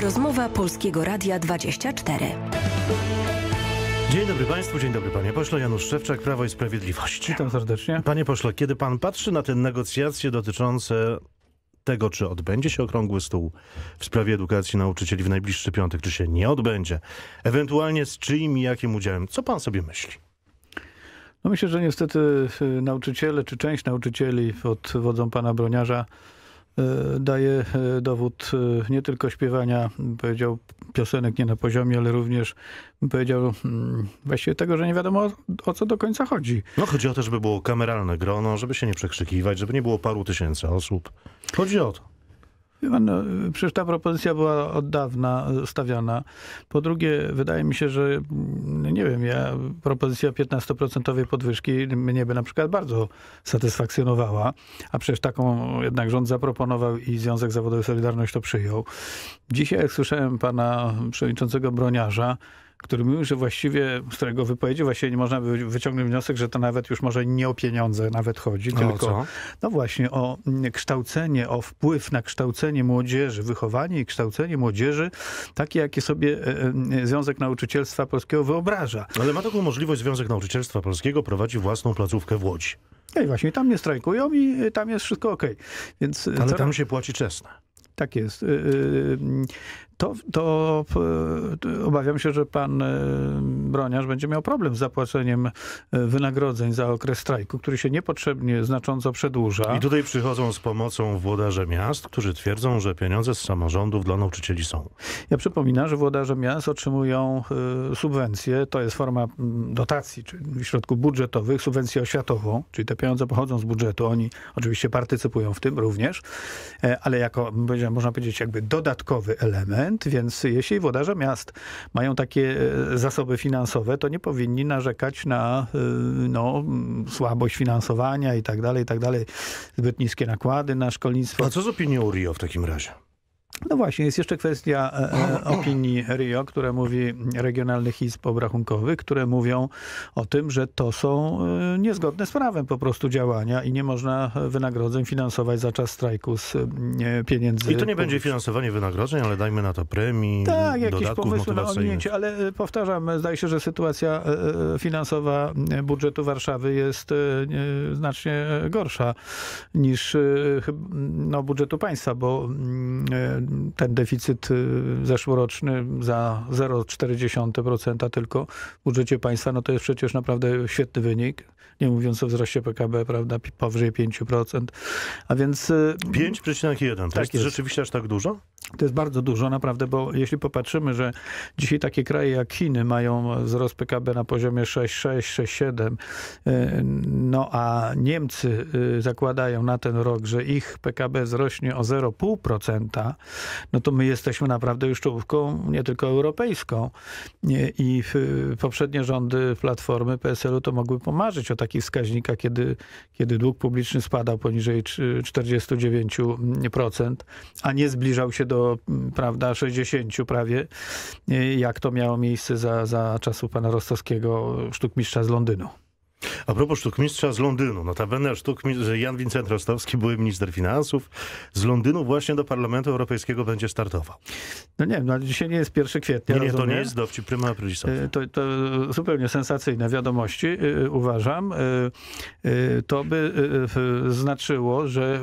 Rozmowa Polskiego Radia 24. Dzień dobry Państwu, dzień dobry Panie Pośle. Janusz Szewczak, Prawo i Sprawiedliwość. Witam serdecznie. Panie Pośle, kiedy Pan patrzy na te negocjacje dotyczące tego, czy odbędzie się okrągły stół w sprawie edukacji nauczycieli w najbliższy piątek, czy się nie odbędzie, ewentualnie z czyim i jakim udziałem, co Pan sobie myśli? No myślę, że niestety y, nauczyciele, czy część nauczycieli pod wodzą Pana Broniarza E, daje e, dowód e, nie tylko śpiewania, powiedział piosenek nie na poziomie, ale również powiedział mm, właściwie tego, że nie wiadomo o, o co do końca chodzi. No chodzi o to, żeby było kameralne grono, żeby się nie przekrzykiwać, żeby nie było paru tysięcy osób. Chodzi o to. Pan, no, przecież ta propozycja była od dawna stawiana. Po drugie, wydaje mi się, że no, nie wiem, ja propozycja 15% podwyżki mnie by na przykład bardzo satysfakcjonowała, a przecież taką jednak rząd zaproponował i Związek Zawodowy Solidarność to przyjął. Dzisiaj, jak słyszałem pana przewodniczącego Broniarza, który mówił, że właściwie, z którego wypowiedzi właśnie nie można wyciągnąć wniosek, że to nawet już może nie o pieniądze nawet chodzi, o tylko co? no właśnie o kształcenie, o wpływ na kształcenie młodzieży, wychowanie i kształcenie młodzieży, takie jakie sobie e, e, e, Związek Nauczycielstwa Polskiego wyobraża. Ale ma taką możliwość Związek Nauczycielstwa Polskiego, prowadzi własną placówkę w Łodzi. No i właśnie tam nie strajkują i tam jest wszystko ok. Więc Ale tam się płaci czesne. Tak jest to, e, to obawiam się, że pan e, Broniarz będzie miał problem z zapłaceniem e, wynagrodzeń za okres strajku, który się niepotrzebnie znacząco przedłuża. I tutaj przychodzą z pomocą włodarze miast, którzy twierdzą, że pieniądze z samorządów dla nauczycieli są. Ja przypominam, że włodarze miast otrzymują subwencje, to jest forma mm, dotacji, czyli środków budżetowych, subwencję oświatową, czyli te pieniądze pochodzą z budżetu, oni oczywiście partycypują w tym również, ale jako, można powiedzieć, jakby dodatkowy element, więc jeśli włodarze miast mają takie e, zasoby finansowe, to nie powinni narzekać na e, no, słabość finansowania i tak dalej, i tak dalej. Zbyt niskie nakłady na szkolnictwo. A co z opinią RIO w takim razie? No właśnie, jest jeszcze kwestia e, e, opinii RIO, które mówi regionalnych izb obrachunkowych, które mówią o tym, że to są e, niezgodne z prawem po prostu działania i nie można wynagrodzeń finansować za czas strajku z pieniędzy. I to nie będzie finansowanie wynagrodzeń, ale dajmy na to premii, Tak, jakieś pomysły na ominięcie, ale powtarzam, zdaje się, że sytuacja finansowa budżetu Warszawy jest znacznie gorsza niż no, budżetu państwa, bo mm, ten deficyt y, zeszłoroczny za 0,4% tylko w budżecie państwa, no to jest przecież naprawdę świetny wynik. Nie mówiąc o wzroście PKB, prawda, powyżej 5%. A więc... 5,1% y, to tak jest, jest rzeczywiście aż tak dużo? To jest bardzo dużo naprawdę, bo jeśli popatrzymy, że dzisiaj takie kraje jak Chiny mają wzrost PKB na poziomie 6,6, 6,7, y, no a Niemcy zakładają na ten rok, że ich PKB wzrośnie o 0,5%, no to my jesteśmy naprawdę już czołówką nie tylko europejską. I y, poprzednie rządy Platformy PSL-u to mogły pomarzyć o takich wskaźnikach, kiedy, kiedy dług publiczny spadał poniżej 49%, a nie zbliżał się do mm, prawda, 60 prawie, y, jak to miało miejsce za, za czasów pana Rostowskiego, sztukmistrza z Londynu. A propos sztukmistrza z Londynu, notabene sztukmistrz Jan Wincent Rostowski, były minister finansów, z Londynu właśnie do Parlamentu Europejskiego będzie startował. No nie no dzisiaj nie jest 1 kwietnia. Nie, nie to nie jest dowcip, prima aprilisowy. E, to, to zupełnie sensacyjne wiadomości, e, uważam. E, to by znaczyło, że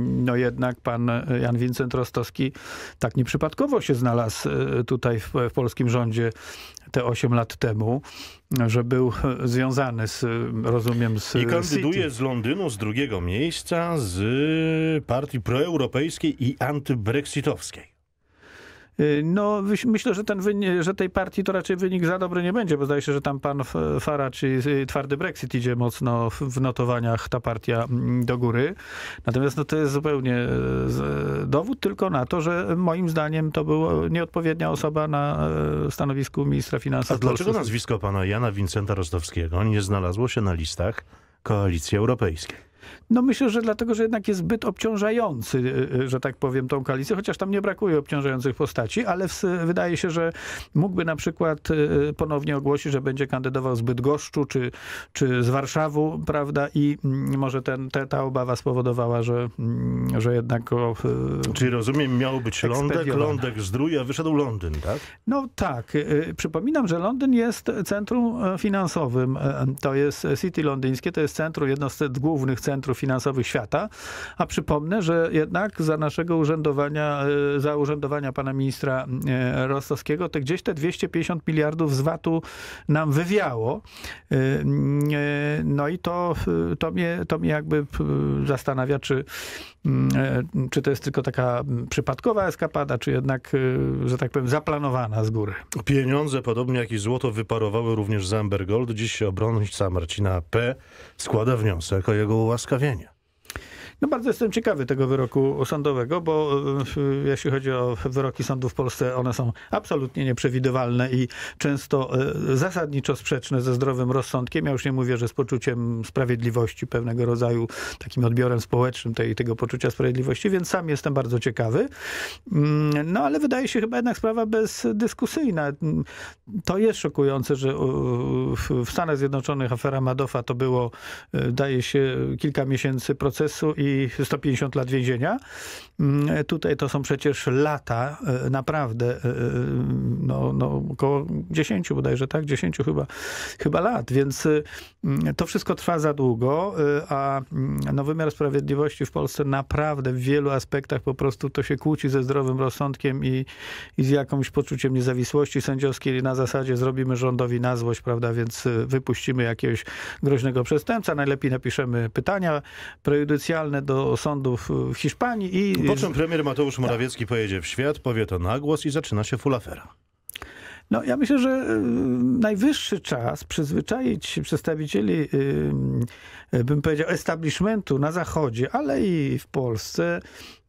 no jednak pan Jan Wincent Rostowski tak nieprzypadkowo się znalazł tutaj w, w polskim rządzie te 8 lat temu że był związany z, rozumiem, z I kandyduje City. z Londynu z drugiego miejsca z partii proeuropejskiej i antybrexitowskiej. Y, no, myślę, że, ten wynik, że tej partii to raczej wynik za dobry nie będzie, bo zdaje się, że tam pan Farage i twardy Brexit idzie mocno w notowaniach ta partia mm, do góry. Natomiast no, to jest zupełnie e, dowód tylko na to, że moim zdaniem to była nieodpowiednia osoba na e, stanowisku ministra finansów. A dlaczego nazwisko pana Jana Wincenta Rostowskiego nie znalazło się na listach Koalicji Europejskiej? No myślę, że dlatego, że jednak jest zbyt obciążający, y, y, że tak powiem, tą koalicję, chociaż tam nie brakuje obciążających postaci, ale wydaje się, że mógłby na przykład y, ponownie ogłosić, że będzie kandydował z Bydgoszczu czy, czy z Warszawu, prawda? I mm, może ten, te, ta obawa spowodowała, że, mm, że jednak go... Czyli rozumiem, miał być Lądek, Lądek zdrój, a wyszedł Londyn, tak? No tak. Przypominam, że Londyn jest centrum e, finansowym. E, to jest e, City londyńskie, to jest centrum, jedno z głównych centrów finansowych świata. A przypomnę, że jednak za naszego urzędowania, y, za urzędowania pana ministra y, Rostowskiego, to gdzieś te 250 miliardów z VAT-u nam wywiało. Y, no i to, to, mnie, to mnie jakby zastanawia, czy, czy to jest tylko taka przypadkowa eskapada, czy jednak, że tak powiem, zaplanowana z góry. Pieniądze, podobnie jak i złoto, wyparowały również z Amber Gold. Dziś obrońca Marcina P. składa wniosek o jego ułaskawienie. No bardzo jestem ciekawy tego wyroku sądowego, bo e, jeśli chodzi o wyroki sądów w Polsce, one są absolutnie nieprzewidywalne i często e, zasadniczo sprzeczne ze zdrowym rozsądkiem. Ja już nie mówię, że z poczuciem sprawiedliwości, pewnego rodzaju takim odbiorem społecznym tej, tego poczucia sprawiedliwości, więc sam jestem bardzo ciekawy. Mm, no ale wydaje się chyba jednak sprawa bezdyskusyjna. Mm, to jest szokujące, że w Stanach Zjednoczonych afera Madoffa, to było, e, daje się kilka miesięcy procesu i 150 lat więzienia. Mm, tutaj to są przecież lata e, naprawdę, e, e, no, no około 10 bodajże, tak? 10 chyba, chyba lat, więc mm, to wszystko trwa za długo, a mm, no, wymiar sprawiedliwości w Polsce naprawdę w wielu aspektach po prostu to się kłóci ze zdrowym rozsądkiem i, i z jakimś poczuciem niezawisłości sędziowskiej na zasadzie zrobimy rządowi na złość, prawda, więc wypuścimy jakiegoś groźnego przestępca, najlepiej napiszemy pytania prejudycjalne, do sądów w Hiszpanii. I... Po czym premier Mateusz Morawiecki tak. pojedzie w świat, powie to na głos i zaczyna się full afera. No, ja myślę, że y, najwyższy czas przyzwyczaić przedstawicieli, bym powiedział, establishmentu na Zachodzie, ale i w Polsce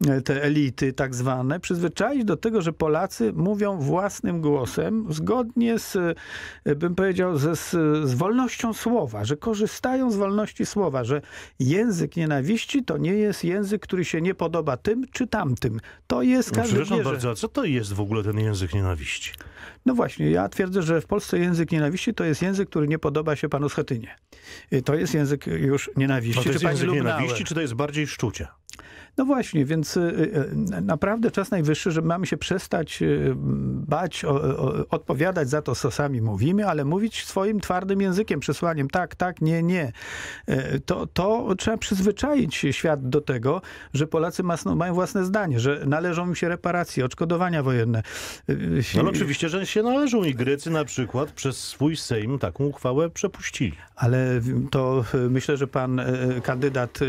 E, te elity tak zwane, przyzwyczaić do tego, że Polacy mówią własnym głosem, zgodnie z, e, bym powiedział, ze, z, z wolnością słowa, że korzystają z wolności słowa, że język nienawiści to nie jest język, który się nie podoba tym czy tamtym. To jest no, każdy Przepraszam wierze. bardzo, a co to jest w ogóle ten język nienawiści? No właśnie, ja twierdzę, że w Polsce język nienawiści to jest język, który nie podoba się panu Schetynie. To jest język już nienawiści. A no, to jest czy język nienawiści, czy to jest bardziej szczucie? No właśnie, więc y, y, y, naprawdę czas najwyższy, że mamy się przestać bać, o, o, odpowiadać za to, co sami mówimy, ale mówić swoim twardym językiem, przesłaniem tak, tak, nie, nie. To, to trzeba przyzwyczaić świat do tego, że Polacy mają własne zdanie, że należą im się reparacje, odszkodowania wojenne. No, no oczywiście, że się należą i Grecy na przykład przez swój Sejm taką uchwałę przepuścili. Ale to myślę, że pan kandydat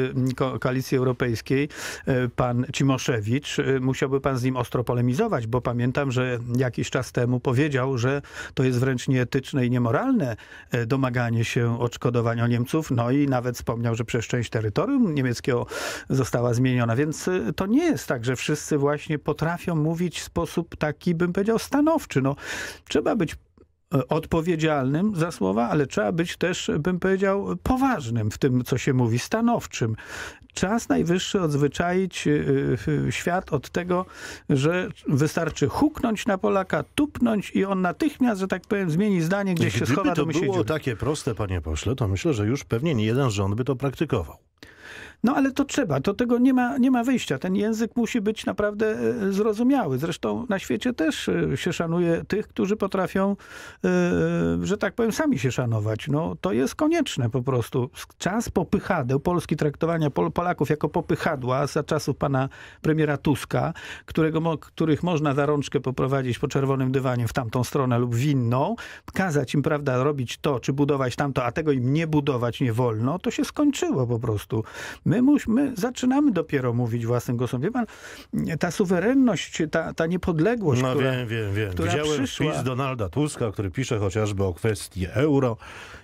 Koalicji Europejskiej E, pan Cimoszewicz, e, musiałby pan z nim ostro polemizować, bo pamiętam, że jakiś czas temu powiedział, że to jest wręcz nieetyczne i niemoralne e, domaganie się odszkodowania Niemców, no i nawet wspomniał, że przez część terytorium niemieckiego została zmieniona, więc to nie jest tak, że wszyscy właśnie potrafią mówić w sposób taki, bym powiedział, stanowczy. No, trzeba być E, odpowiedzialnym za słowa, ale trzeba być też, bym powiedział, poważnym w tym, co się mówi, stanowczym. Czas najwyższy odzwyczaić e, e, świat od tego, że wystarczy huknąć na Polaka, tupnąć i on natychmiast, że tak powiem, zmieni zdanie, gdzieś Gdyby się schowa do myśli. Gdyby to było dziury. takie proste, panie pośle, to myślę, że już pewnie nie jeden rząd by to praktykował. No ale to trzeba, to tego nie ma, nie ma wyjścia. Ten język musi być naprawdę e, zrozumiały. Zresztą na świecie też e, się szanuje tych, którzy potrafią, e, że tak powiem, sami się szanować. No to jest konieczne po prostu. Czas popychadeł, Polski traktowania Polaków jako popychadła za czasów pana premiera Tuska, którego, których można za rączkę poprowadzić po czerwonym dywanie w tamtą stronę lub w inną, kazać im, prawda, robić to, czy budować tamto, a tego im nie budować nie wolno, to się skończyło po prostu. My my, my zaczynamy dopiero mówić własnym głosem. Wie pan, ta suwerenność, ta, ta niepodległość, no, która, wiem, wiem, wiem. Która Widziałem przyszła... wpis Donalda Tuska, który pisze chociażby o kwestii euro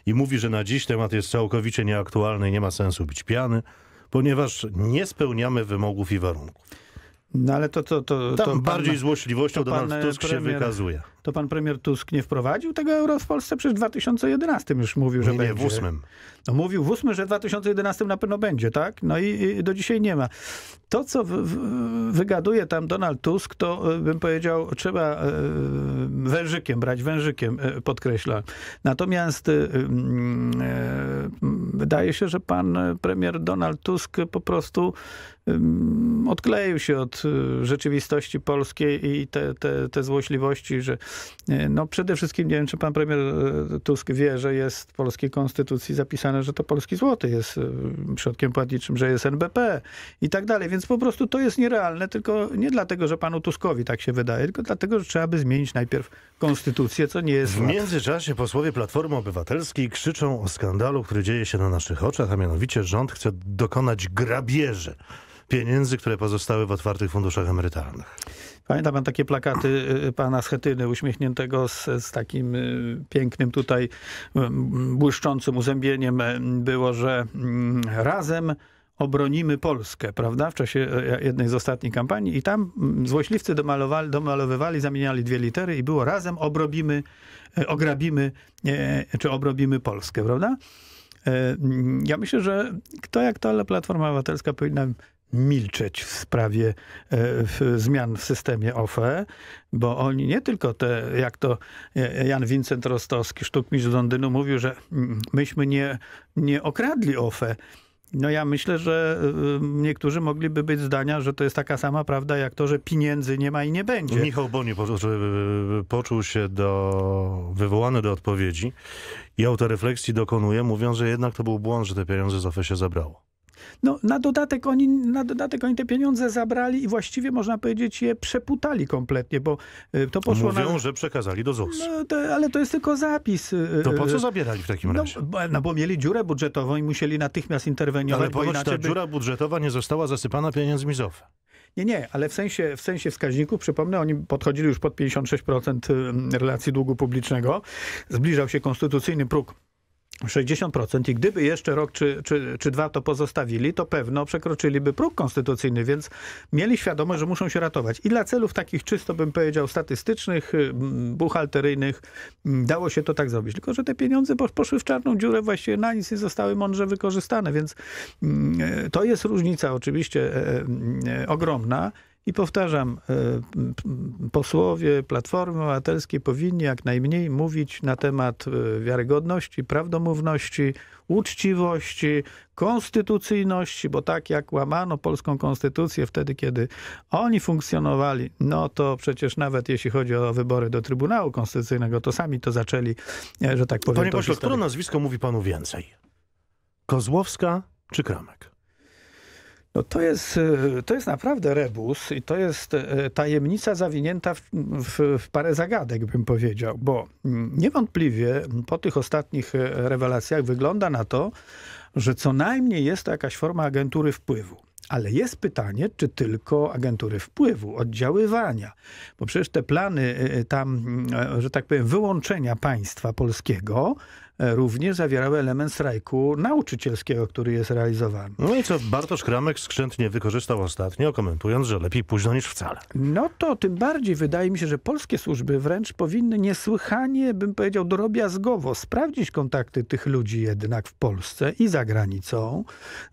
i mówi, że na dziś temat jest całkowicie nieaktualny i nie ma sensu być piany, ponieważ nie spełniamy wymogów i warunków. No ale to... to, to, to Tam bardziej złośliwością Donald e, Tusk premier... się wykazuje to pan premier Tusk nie wprowadził tego euro w Polsce? przez 2011 już mówił, że nie, będzie. Nie, w 8. No mówił w 8, że w 2011 na pewno będzie, tak? No i, i do dzisiaj nie ma. To, co w, w, wygaduje tam Donald Tusk, to e, bym powiedział, trzeba e, wężykiem brać, wężykiem e, podkreśla. Natomiast mm, wydaje się, że pan premier Donald Tusk po prostu mm, odkleił się od rzeczywistości polskiej i te, te, te złośliwości, że E, no przede wszystkim, nie wiem, czy pan premier e, Tusk wie, że jest w polskiej konstytucji zapisane, że to polski złoty jest e, środkiem płatniczym, że jest NBP i tak dalej. Więc po prostu to jest nierealne, tylko nie dlatego, że panu Tuskowi tak się wydaje, tylko dlatego, że trzeba by zmienić najpierw konstytucję, co nie jest W łatwe. międzyczasie posłowie Platformy Obywatelskiej krzyczą o skandalu, który dzieje się na naszych oczach, a mianowicie rząd chce dokonać grabieży pieniędzy, które pozostały w otwartych funduszach emerytalnych. Pamiętam takie plakaty y, y, pana Schetyny uśmiechniętego z, z takim y, pięknym tutaj błyszczącym uzębieniem e, było, że mm, razem obronimy Polskę, prawda? W czasie e, e, jednej z ostatnich kampanii i tam mm, złośliwcy domalowali, domalowywali, zamieniali dwie litery i było razem obrobimy, ograbimy czy obrobimy Polskę, prawda? Mm, ja myślę, że kto jak to, ale Platforma Obywatelska powinna milczeć w sprawie e, zmian w systemie OFE, bo oni nie tylko te, jak to e, Jan Wincent Rostowski, sztukmistrz z Londynu mówił, że mm, myśmy nie, nie okradli OFE, no ja myślę, że e, niektórzy mogliby być zdania, że to jest taka sama prawda jak to, że pieniędzy nie ma i nie będzie. Michał Boni poczuł się do, wywołany do odpowiedzi i autorefleksji dokonuje, mówiąc, że jednak to był błąd, że te pieniądze z OFE się zabrało. No, na dodatek, oni, na dodatek oni te pieniądze zabrali i właściwie można powiedzieć je przeputali kompletnie, bo e, to poszło Mówią, na... że przekazali do ZUS. No, to, ale to jest tylko zapis. E, to po co e, zabierali w takim no, razie? Bo, no bo mieli dziurę budżetową i musieli natychmiast interweniować. Ale bo ta by... dziura budżetowa nie została zasypana pieniędzmi z OFE. Nie, nie, ale w sensie, w sensie wskaźników, przypomnę, oni podchodzili już pod 56% relacji długu publicznego. Zbliżał się konstytucyjny próg 60% i gdyby jeszcze rok czy, czy, czy dwa to pozostawili, to pewno przekroczyliby próg konstytucyjny, więc mieli świadomość, że muszą się ratować. I dla celów takich czysto, bym powiedział, statystycznych, y, buchalteryjnych, mm, dało się to tak zrobić. Tylko, że te pieniądze poszły w czarną dziurę, właściwie na nic nie zostały mądrze wykorzystane, więc mm, to jest różnica oczywiście e, e, mm, e, ogromna. I powtarzam, e, posłowie Platformy Obywatelskiej powinni jak najmniej mówić na temat e, wiarygodności, prawdomówności, uczciwości, konstytucyjności, bo tak jak łamano polską konstytucję wtedy, kiedy oni funkcjonowali, no to przecież nawet jeśli chodzi o wybory do Trybunału Konstytucyjnego, to sami to zaczęli, e, że tak powiem. Panie pośle, które nazwisko mówi panu więcej? Kozłowska czy Kramek? No to, jest, y, to jest naprawdę rebus i to jest y, tajemnica zawinięta w, w, w, parę zagadek, bym powiedział, bo niewątpliwie po tych ostatnich y, rewelacjach wygląda na to, że co najmniej jest to jakaś forma agentury wpływu. Ale jest pytanie, czy tylko agentury wpływu, oddziaływania. Bo przecież te plany tam, że tak powiem, wyłączenia państwa polskiego E, również zawierały element strajku nauczycielskiego, który jest realizowany. No i co Bartosz Kramek skrzętnie wykorzystał ostatnio, komentując, że lepiej późno niż wcale. No to tym bardziej wydaje mi się, że polskie służby wręcz powinny niesłychanie, bym powiedział, drobiazgowo sprawdzić kontakty tych ludzi jednak w Polsce i za granicą.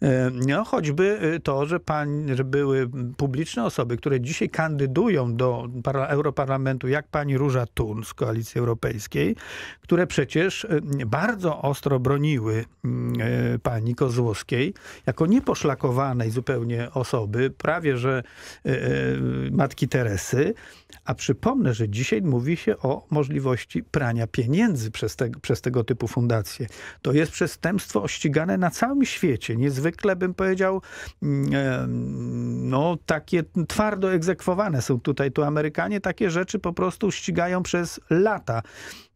E, no choćby y, to, że, pan że były publiczne osoby, które dzisiaj kandydują do Europarlamentu, jak pani Róża Tun z Koalicji Europejskiej, które przecież y, bardzo ostro broniły mm, e, pani Kozłowskiej jako nieposzlakowanej zupełnie osoby, prawie że e, e, matki Teresy. A przypomnę, że dzisiaj mówi się o możliwości prania pieniędzy przez, te, przez tego typu fundacje. To jest przestępstwo ścigane na całym świecie. Niezwykle bym powiedział, mm, no takie twardo egzekwowane są tutaj. Tu Amerykanie takie rzeczy po prostu ścigają przez lata.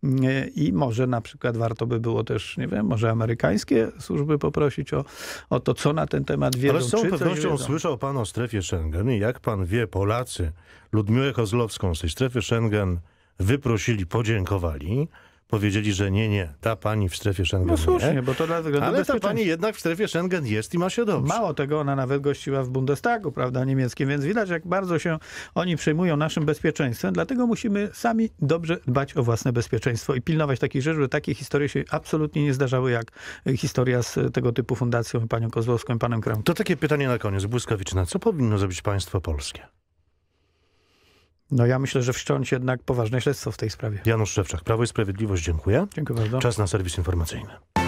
Mm, I może na przykład warto to by było też, nie wiem, może amerykańskie służby poprosić o, o to, co na ten temat wiedzą. Ale z całą pewnością słyszał pan o strefie Schengen i jak pan wie, Polacy Ludmiłę Kozlowską z tej strefy Schengen wyprosili, podziękowali powiedzieli, że nie, nie, ta pani w strefie Schengen No słusznie, nie. bo to dla względu Ale ta pani jednak w strefie Schengen jest i ma się dobrze. Mało tego, ona nawet gościła w Bundestagu, prawda, niemieckim, więc widać, jak bardzo się oni przejmują naszym bezpieczeństwem, dlatego musimy sami dobrze dbać o własne bezpieczeństwo i pilnować takich rzeczy, żeby takie historie się absolutnie nie zdarzały, jak historia z tego typu fundacją, panią Kozłowską i panem Kram. To takie pytanie na koniec, błyskawiczne. Co powinno zrobić państwo polskie? No ja myślę, że wszcząć jednak poważne śledztwo w tej sprawie. Janusz Szewczak, Prawo i Sprawiedliwość, dziękuję. Dziękuję bardzo. Czas na serwis informacyjny.